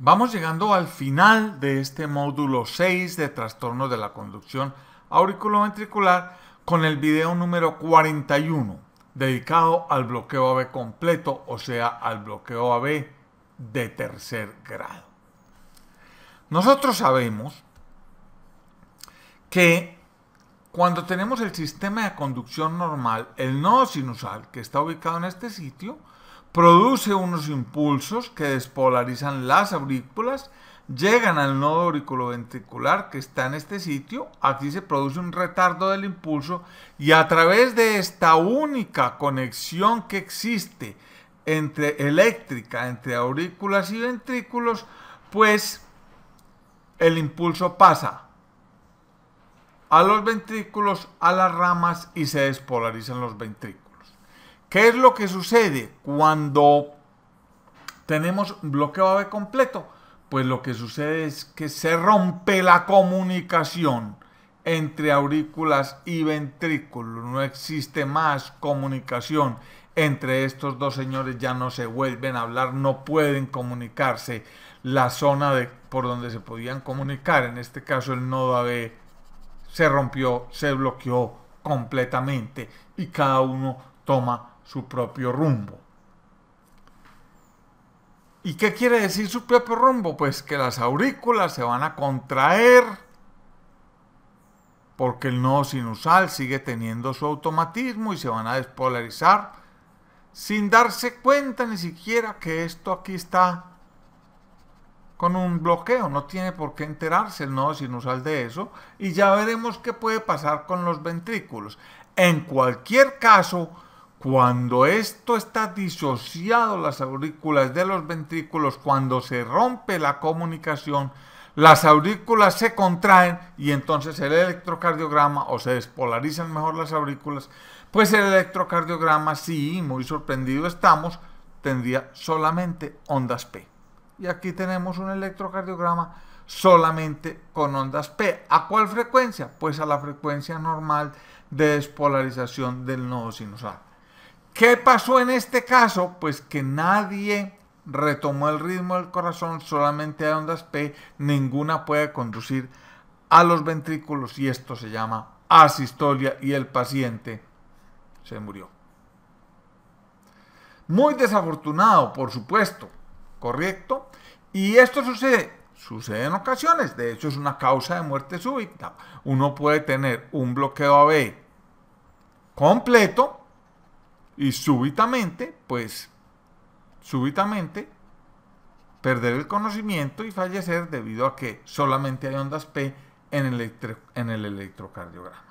Vamos llegando al final de este módulo 6 de trastornos de la conducción auriculoventricular con el video número 41 dedicado al bloqueo AB completo, o sea, al bloqueo AB de tercer grado. Nosotros sabemos que cuando tenemos el sistema de conducción normal, el nodo sinusal que está ubicado en este sitio, produce unos impulsos que despolarizan las aurículas, llegan al nodo auriculoventricular que está en este sitio, aquí se produce un retardo del impulso y a través de esta única conexión que existe entre eléctrica, entre aurículas y ventrículos, pues el impulso pasa a los ventrículos, a las ramas y se despolarizan los ventrículos. ¿Qué es lo que sucede cuando tenemos bloqueo AB completo? Pues lo que sucede es que se rompe la comunicación entre aurículas y ventrículos, No existe más comunicación entre estos dos señores. Ya no se vuelven a hablar, no pueden comunicarse. La zona de, por donde se podían comunicar, en este caso el nodo AB, se rompió, se bloqueó completamente y cada uno toma su propio rumbo. ¿Y qué quiere decir su propio rumbo? Pues que las aurículas se van a contraer porque el nodo sinusal sigue teniendo su automatismo y se van a despolarizar sin darse cuenta ni siquiera que esto aquí está con un bloqueo. No tiene por qué enterarse el nodo sinusal de eso y ya veremos qué puede pasar con los ventrículos. En cualquier caso, cuando esto está disociado, las aurículas de los ventrículos, cuando se rompe la comunicación, las aurículas se contraen y entonces el electrocardiograma, o se despolarizan mejor las aurículas, pues el electrocardiograma, sí, muy sorprendido estamos, tendría solamente ondas P. Y aquí tenemos un electrocardiograma solamente con ondas P. ¿A cuál frecuencia? Pues a la frecuencia normal de despolarización del nodo sinusal. ¿Qué pasó en este caso? Pues que nadie retomó el ritmo del corazón, solamente hay ondas P, ninguna puede conducir a los ventrículos y esto se llama asistolia y el paciente se murió. Muy desafortunado, por supuesto, ¿correcto? Y esto sucede, sucede en ocasiones, de hecho es una causa de muerte súbita. Uno puede tener un bloqueo AB completo, y súbitamente, pues, súbitamente, perder el conocimiento y fallecer debido a que solamente hay ondas P en el, en el electrocardiograma.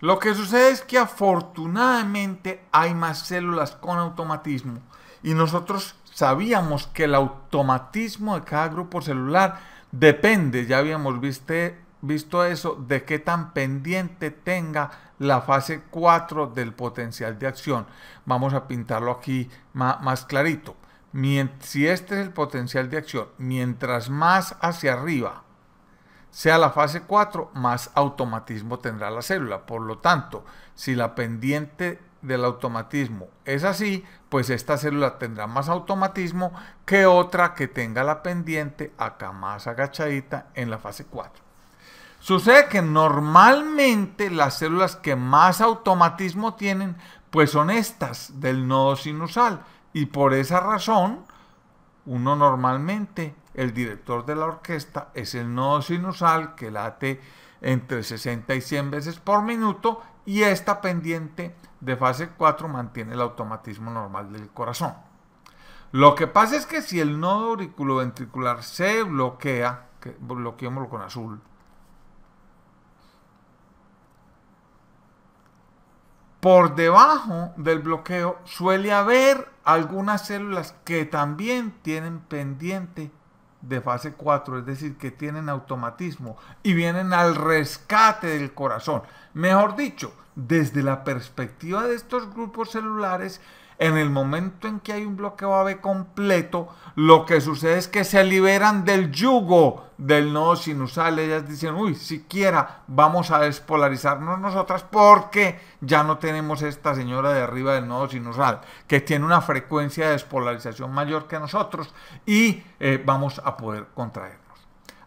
Lo que sucede es que afortunadamente hay más células con automatismo y nosotros sabíamos que el automatismo de cada grupo celular depende, ya habíamos visto, visto eso, de qué tan pendiente tenga la fase 4 del potencial de acción. Vamos a pintarlo aquí más, clarito. si este es el potencial de acción, mientras más hacia arriba sea la fase 4, más automatismo tendrá la célula. Por lo tanto, si la pendiente del automatismo es así, pues esta célula tendrá más automatismo que otra que tenga la pendiente acá más agachadita en la fase 4. Sucede que normalmente las células que más automatismo tienen, pues son estas del nodo sinusal. Y por esa razón, uno normalmente, el director de la orquesta es el nodo sinusal que late entre 60 y 100 veces por minuto y esta pendiente de fase 4 mantiene el automatismo normal del corazón. Lo que pasa es que si el nodo auriculoventricular se bloquea, que bloqueémoslo con azul, por debajo del bloqueo suele haber algunas células que también tienen pendiente de fase 4, es decir, que tienen automatismo y vienen al rescate del corazón. Mejor dicho, desde la perspectiva de estos grupos celulares, en el momento en que hay un bloqueo AB completo, lo que sucede es que se liberan del yugo del nodo sinusal. Ellas dicen, uy, siquiera vamos a despolarizarnos nosotras porque ya no tenemos esta señora de arriba del nodo sinusal, que tiene una frecuencia de despolarización mayor que nosotros y eh, vamos a poder contraernos.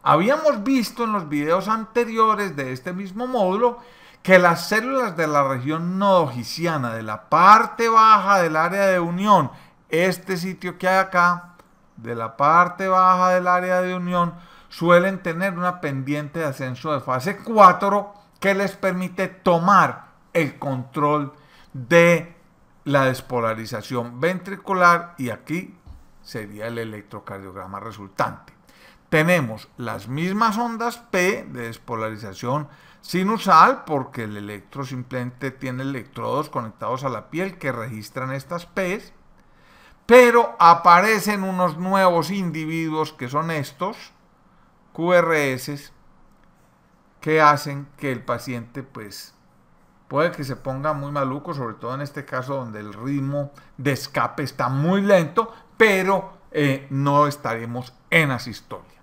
Habíamos visto en los videos anteriores de este mismo módulo que las células de la región nodogisiana, de la parte baja del área de unión, este sitio que hay acá, de la parte baja del área de unión, suelen tener una pendiente de ascenso de fase 4 que les permite tomar el control de la despolarización ventricular y aquí sería el electrocardiograma resultante tenemos las mismas ondas P de despolarización sinusal porque el electro simplemente tiene electrodos conectados a la piel que registran estas P, pero aparecen unos nuevos individuos que son estos, QRS, que hacen que el paciente pues puede que se ponga muy maluco, sobre todo en este caso donde el ritmo de escape está muy lento, pero eh, no estaremos en asistoria.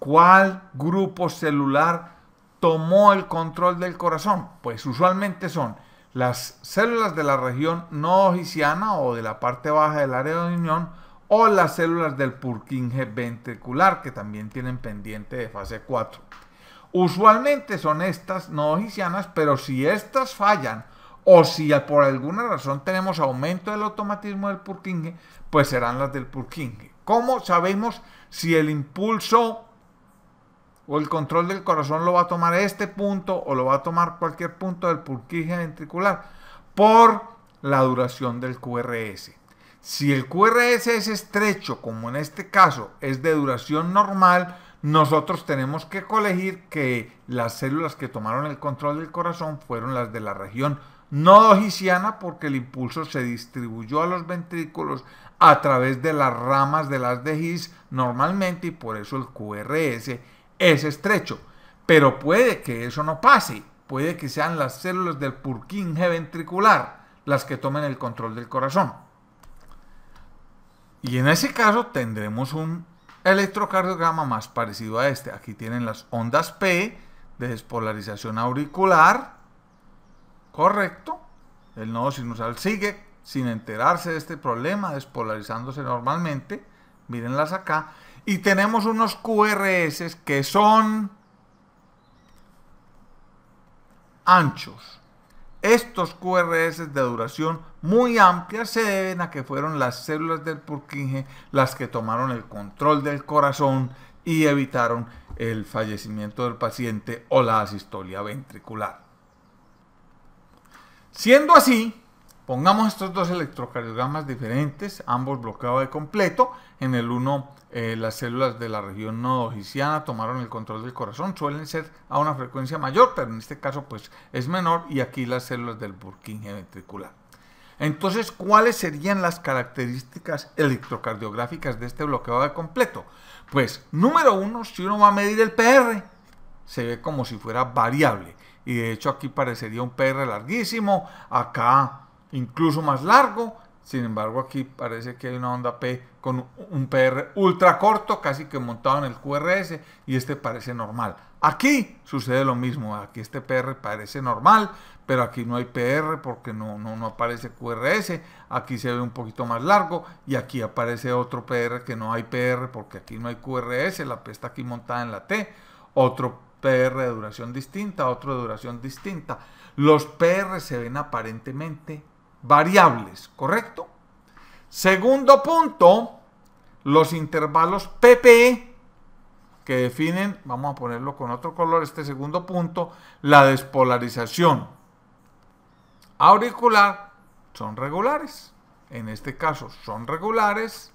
¿Cuál grupo celular tomó el control del corazón? Pues usualmente son las células de la región no o de la parte baja del área de unión o las células del purkinje ventricular que también tienen pendiente de fase 4. Usualmente son estas no pero si estas fallan o si por alguna razón tenemos aumento del automatismo del Purkinje, pues serán las del Purkinje. ¿Cómo sabemos si el impulso o el control del corazón lo va a tomar este punto o lo va a tomar cualquier punto del pulquije ventricular por la duración del QRS. Si el QRS es estrecho, como en este caso es de duración normal, nosotros tenemos que colegir que las células que tomaron el control del corazón fueron las de la región nodohisiana porque el impulso se distribuyó a los ventrículos a través de las ramas de las de DGIS normalmente y por eso el QRS es estrecho. Pero puede que eso no pase. Puede que sean las células del purkinje ventricular las que tomen el control del corazón. Y en ese caso tendremos un electrocardiograma más parecido a este. Aquí tienen las ondas P de despolarización auricular. Correcto. El nodo sinusal sigue sin enterarse de este problema, despolarizándose normalmente. Mírenlas acá. Y tenemos unos QRS que son anchos. Estos QRS de duración muy amplia se deben a que fueron las células del Purkinje las que tomaron el control del corazón y evitaron el fallecimiento del paciente o la asistolia ventricular. Siendo así, Pongamos estos dos electrocardiogramas diferentes, ambos bloqueados de completo. En el uno, eh, las células de la región nodogiciana tomaron el control del corazón. Suelen ser a una frecuencia mayor, pero en este caso pues es menor. Y aquí las células del burquín ventricular. Entonces, ¿cuáles serían las características electrocardiográficas de este bloqueado de completo? Pues, número uno, si uno va a medir el PR, se ve como si fuera variable. Y de hecho aquí parecería un PR larguísimo, acá incluso más largo. Sin embargo, aquí parece que hay una onda P con un PR ultra corto, casi que montado en el QRS, y este parece normal. Aquí sucede lo mismo, aquí este PR parece normal, pero aquí no hay PR porque no, no, no aparece QRS, aquí se ve un poquito más largo, y aquí aparece otro PR que no hay PR porque aquí no hay QRS, la P está aquí montada en la T, otro PR de duración distinta, otro de duración distinta. Los PR se ven aparentemente variables, ¿correcto? Segundo punto, los intervalos PP e, que definen, vamos a ponerlo con otro color, este segundo punto, la despolarización auricular son regulares. En este caso son regulares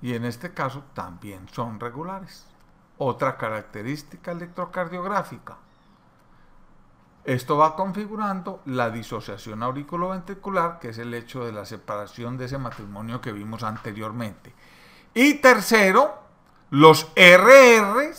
y en este caso también son regulares. Otra característica electrocardiográfica. Esto va configurando la disociación auriculoventricular, que es el hecho de la separación de ese matrimonio que vimos anteriormente. Y tercero, los RR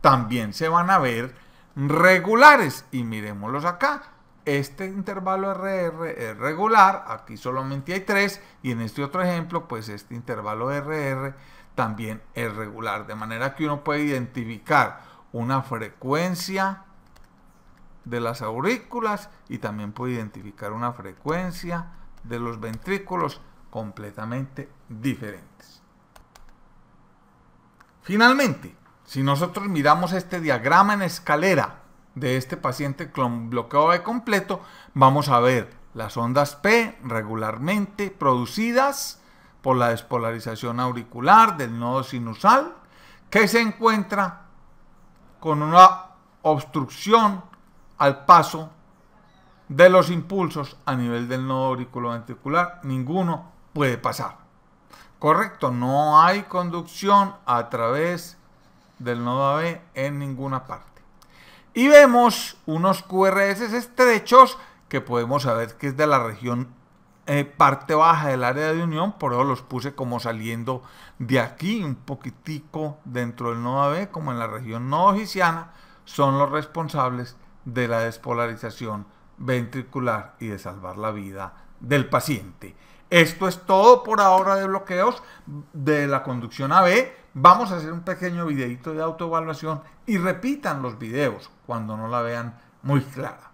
también se van a ver regulares. Y miremoslos acá. Este intervalo RR es regular, aquí solamente hay tres, y en este otro ejemplo, pues este intervalo RR también es regular. De manera que uno puede identificar una frecuencia de las aurículas y también puede identificar una frecuencia de los ventrículos completamente diferentes. Finalmente, si nosotros miramos este diagrama en escalera de este paciente con bloqueo B completo, vamos a ver las ondas P regularmente producidas por la despolarización auricular del nodo sinusal, que se encuentra con una obstrucción al paso de los impulsos a nivel del nodo auriculoventricular. Ninguno puede pasar. Correcto, no hay conducción a través del nodo AB en ninguna parte. Y vemos unos QRS estrechos que podemos saber que es de la región eh, parte baja del área de unión, por eso los puse como saliendo de aquí, un poquitico dentro del nodo AB, como en la región nodo son los responsables de la despolarización ventricular y de salvar la vida del paciente. Esto es todo por ahora de bloqueos de la conducción AB. Vamos a hacer un pequeño videito de autoevaluación y repitan los videos cuando no la vean muy clara.